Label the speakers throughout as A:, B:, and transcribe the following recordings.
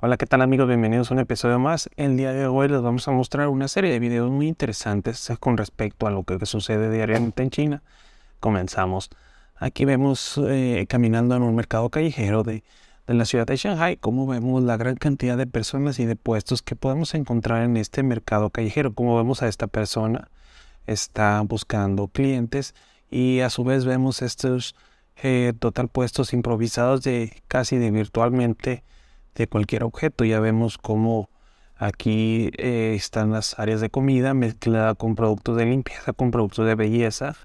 A: Hola, ¿qué tal amigos? Bienvenidos a un episodio más. El día de hoy les vamos a mostrar una serie de videos muy interesantes con respecto a lo que sucede diariamente en China. Comenzamos. Aquí vemos eh, caminando en un mercado callejero de, de la ciudad de Shanghai, como vemos la gran cantidad de personas y de puestos que podemos encontrar en este mercado callejero. Como vemos a esta persona, está buscando clientes y a su vez vemos estos eh, total puestos improvisados de casi de virtualmente de cualquier objeto. Ya vemos cómo aquí eh, están las áreas de comida mezclada con productos de limpieza, con productos de belleza.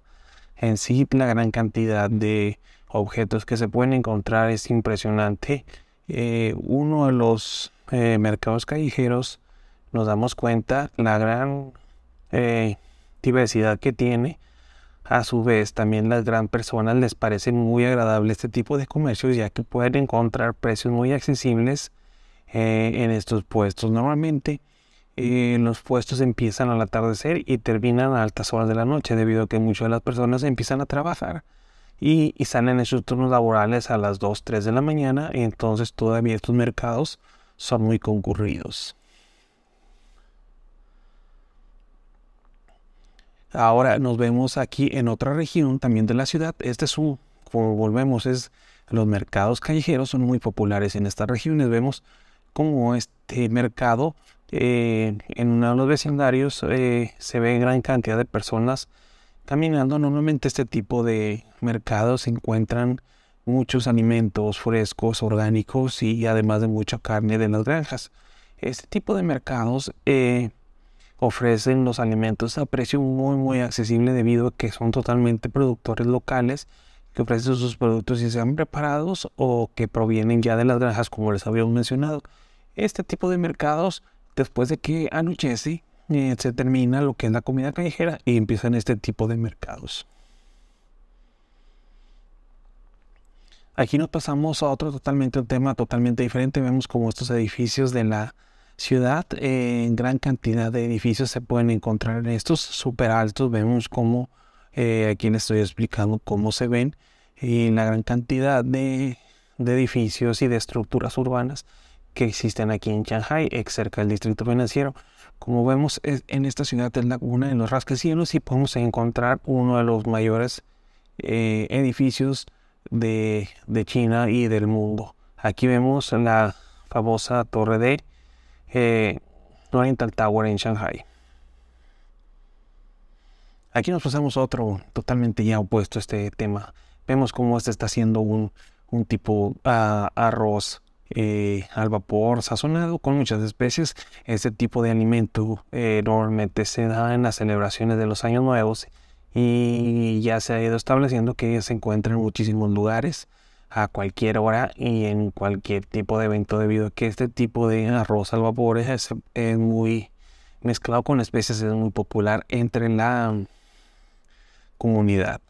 A: En sí, la gran cantidad de objetos que se pueden encontrar es impresionante. Eh, uno de los eh, mercados callejeros nos damos cuenta la gran diversidad que tiene a su vez, también las gran personas les parece muy agradable este tipo de comercios ya que pueden encontrar precios muy accesibles eh, en estos puestos. Normalmente eh, los puestos empiezan al atardecer y terminan a altas horas de la noche debido a que muchas de las personas empiezan a trabajar y, salen en sus turnos laborales a las 2, 3 de la mañana y entonces todavía estos mercados son muy concurridos. Ahora nos vemos aquí en otra región también de la ciudad. Este es un, como volvemos, es los mercados callejeros son muy populares en estas regiones. Vemos como este mercado eh, en uno de los vecindarios eh, se ve gran cantidad de personas caminando. Normalmente este tipo de mercados se encuentran muchos alimentos frescos, orgánicos y además de mucha carne de las granjas. Este tipo de mercados eh, ofrecen los alimentos a precio muy muy accesible debido a que son totalmente productores locales que ofrecen sus productos y sean preparados o que provienen ya de las granjas como les habíamos mencionado. Este tipo de mercados después de que anochece eh, se termina lo que es la comida callejera y empiezan este tipo de mercados. Aquí nos pasamos a otro totalmente un tema totalmente diferente. Vemos como estos edificios de la ciudad en gran cantidad de edificios se pueden encontrar en estos super altos. Vemos cómo, eh, aquí les estoy explicando cómo se ven y la gran cantidad de, edificios y de estructuras urbanas que existen aquí en Shanghai, cerca del distrito financiero. Como vemos en esta ciudad es laguna de los rascacielos y podemos encontrar uno de los mayores eh, edificios de, de, China y del mundo. Aquí vemos la famosa torre de eh, Oriental Tower en Shanghai. Aquí nos pasamos a otro totalmente ya opuesto a este tema. Vemos cómo este está haciendo un, tipo de ah, arroz eh, al vapor sazonado con muchas especies. Este tipo de alimento eh, normalmente se da en las celebraciones de los años nuevos y ya se ha ido estableciendo que se encuentra en muchísimos lugares a cualquier hora y en cualquier tipo de evento debido a que este tipo de arroz al vapor es, muy mezclado con especies, es muy popular entre la comunidad.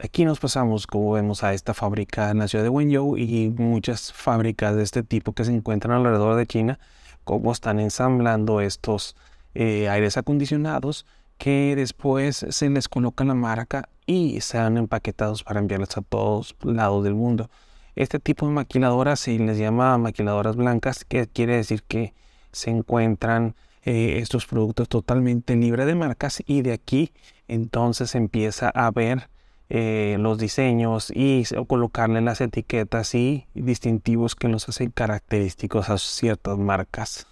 A: Aquí nos pasamos, como vemos, a esta fábrica en la ciudad de Wenzhou y muchas fábricas de este tipo que se encuentran alrededor de China, como están ensamblando estos eh, aires acondicionados que después se les coloca la marca y se han empaquetados para enviarlos a todos lados del mundo. Este tipo de maquiladoras se les llama maquiladoras blancas, que quiere decir que se encuentran eh, estos productos totalmente libres de marcas y de aquí entonces empieza a ver eh, los diseños y colocarle las etiquetas y distintivos que nos hacen característicos a ciertas marcas.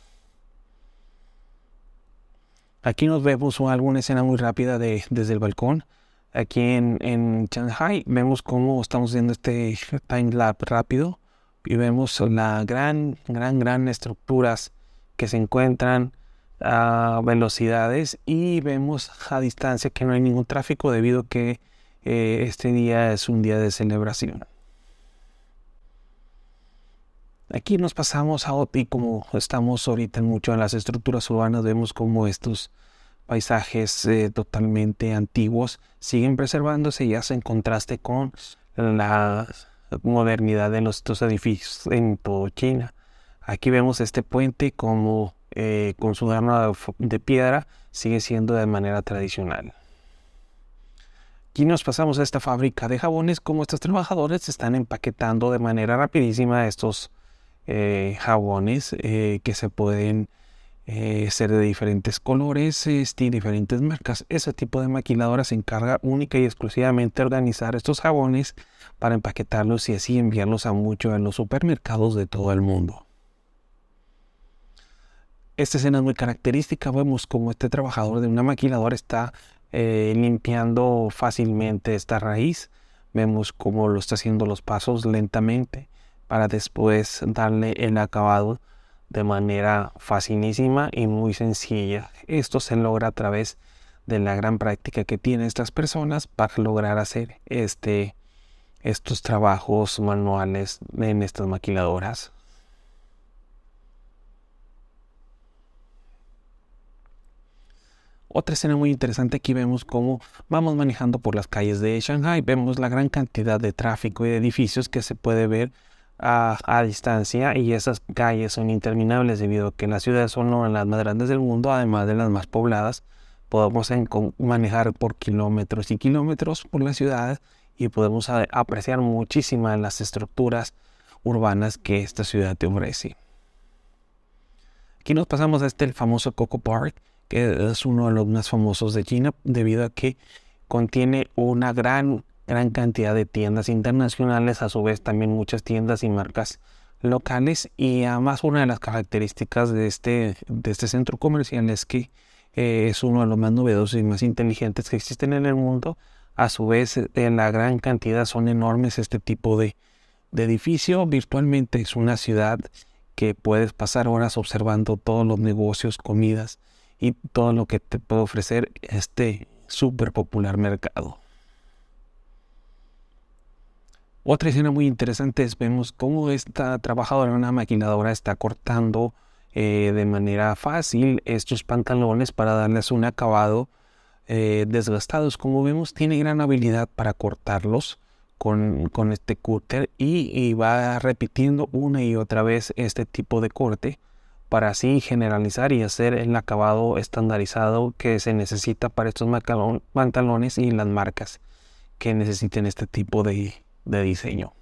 A: Aquí nos vemos alguna escena muy rápida desde el balcón aquí en, en Shanghai. Vemos cómo estamos viendo este time lap rápido y vemos la gran, gran, gran estructuras que se encuentran a velocidades y vemos a distancia que no hay ningún tráfico debido a que eh, este día es un día de celebración. Aquí nos pasamos a y como estamos ahorita mucho en las estructuras urbanas, vemos cómo estos paisajes eh, totalmente antiguos siguen preservándose y hacen contraste con la modernidad de nuestros edificios en toda China. Aquí vemos este puente como eh, con su arma de piedra sigue siendo de manera tradicional. Aquí nos pasamos a esta fábrica de jabones, como estos trabajadores están empaquetando de manera rapidísima estos eh, jabones que se pueden eh, ser de diferentes colores, y este, diferentes marcas. Ese tipo de maquiladora se encarga única y exclusivamente de organizar estos jabones para empaquetarlos y así enviarlos a muchos de los supermercados de todo el mundo. Esta escena es muy característica, vemos como este trabajador de una maquiladora está eh, limpiando fácilmente esta raíz, vemos cómo lo está haciendo los pasos lentamente para después darle el acabado de manera facilísima y muy sencilla. Esto se logra a través de la gran práctica que tienen estas personas para lograr hacer este, estos trabajos manuales en estas maquiladoras. Otra escena muy interesante aquí vemos cómo vamos manejando por las calles de Shanghai. Vemos la gran cantidad de tráfico y de edificios que se puede ver a, distancia y esas calles son interminables debido a que las ciudades son una de las más grandes del mundo, además de las más pobladas. Podemos manejar por kilómetros y kilómetros por la ciudad y podemos apreciar muchísimas las estructuras urbanas que esta ciudad te ofrece. Aquí nos pasamos a este el famoso Coco Park, que es uno de los más famosos de China debido a que contiene una gran gran cantidad de tiendas internacionales, a su vez también muchas tiendas y marcas locales y además una de las características de este, de este centro comercial es que eh, es uno de los más novedosos y más inteligentes que existen en el mundo. A su vez, en eh, la gran cantidad son enormes este tipo de, de edificio. Virtualmente es una ciudad que puedes pasar horas observando todos los negocios, comidas y todo lo que te puede ofrecer este super popular mercado. Otra escena muy interesante es vemos cómo esta trabajadora en una maquinadora está cortando eh, de manera fácil estos pantalones para darles un acabado eh, desgastados. Como vemos, tiene gran habilidad para cortarlos con, este cúter y, va repitiendo una y otra vez este tipo de corte para así generalizar y hacer el acabado estandarizado que se necesita para estos pantalones y las marcas que necesiten este tipo de, de diseño.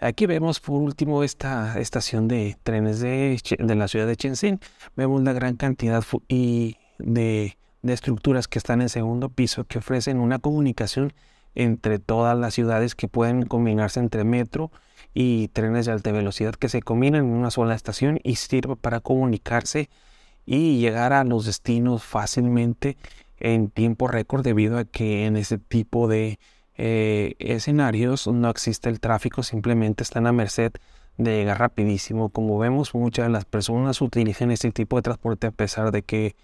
A: Aquí vemos por último esta estación de trenes de, la ciudad de Shenzhen. Vemos una gran cantidad de, de estructuras que están en segundo piso que ofrecen una comunicación entre todas las ciudades que pueden combinarse entre metro y trenes de alta velocidad que se combinan en una sola estación y sirve para comunicarse y llegar a los destinos fácilmente en tiempo récord debido a que en ese tipo de eh, escenarios no existe el tráfico, simplemente están a merced de llegar rapidísimo. Como vemos, muchas de las personas utilizan este tipo de transporte a pesar de que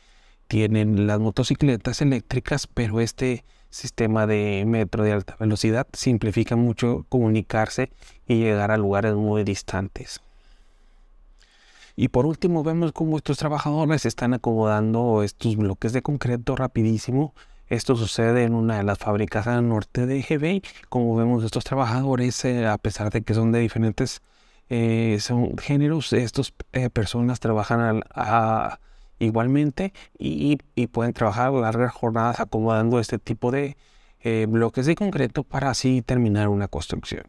A: tienen las motocicletas eléctricas, pero este sistema de metro de alta velocidad simplifica mucho comunicarse y llegar a lugares muy distantes. Y por último vemos cómo estos trabajadores están acomodando estos bloques de concreto rapidísimo esto sucede en una de las fábricas al norte de GB. Como vemos, estos trabajadores, eh, a pesar de que son de diferentes eh, géneros, estas eh, personas trabajan igualmente y, y, pueden trabajar largas jornadas acomodando este tipo de bloques de concreto para así terminar una construcción.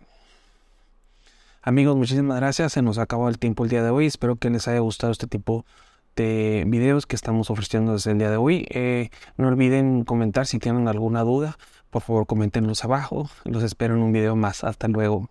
A: Amigos, muchísimas gracias. Se nos acabó el tiempo el día de hoy. Espero que les haya gustado este tipo de videos que estamos ofreciendo desde el día de hoy. Eh, no olviden comentar si tienen alguna duda. Por favor, comentenlos abajo. Los espero en un video más. Hasta luego.